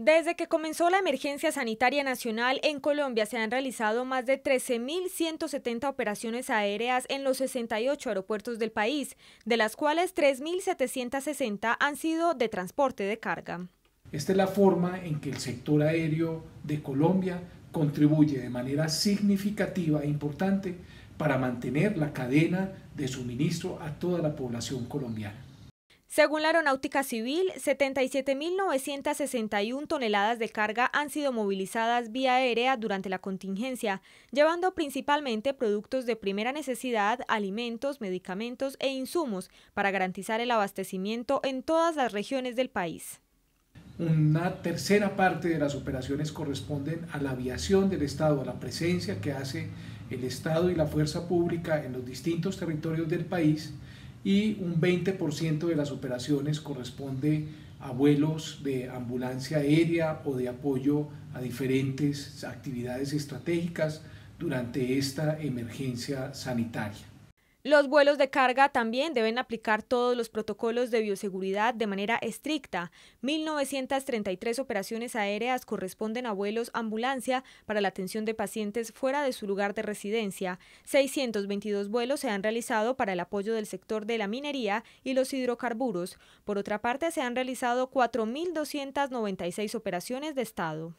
Desde que comenzó la emergencia sanitaria nacional en Colombia se han realizado más de 13.170 operaciones aéreas en los 68 aeropuertos del país, de las cuales 3.760 han sido de transporte de carga. Esta es la forma en que el sector aéreo de Colombia contribuye de manera significativa e importante para mantener la cadena de suministro a toda la población colombiana. Según la Aeronáutica Civil, 77.961 toneladas de carga han sido movilizadas vía aérea durante la contingencia, llevando principalmente productos de primera necesidad, alimentos, medicamentos e insumos para garantizar el abastecimiento en todas las regiones del país. Una tercera parte de las operaciones corresponden a la aviación del Estado, a la presencia que hace el Estado y la fuerza pública en los distintos territorios del país y un 20% de las operaciones corresponde a vuelos de ambulancia aérea o de apoyo a diferentes actividades estratégicas durante esta emergencia sanitaria. Los vuelos de carga también deben aplicar todos los protocolos de bioseguridad de manera estricta. 1.933 operaciones aéreas corresponden a vuelos ambulancia para la atención de pacientes fuera de su lugar de residencia. 622 vuelos se han realizado para el apoyo del sector de la minería y los hidrocarburos. Por otra parte, se han realizado 4.296 operaciones de Estado.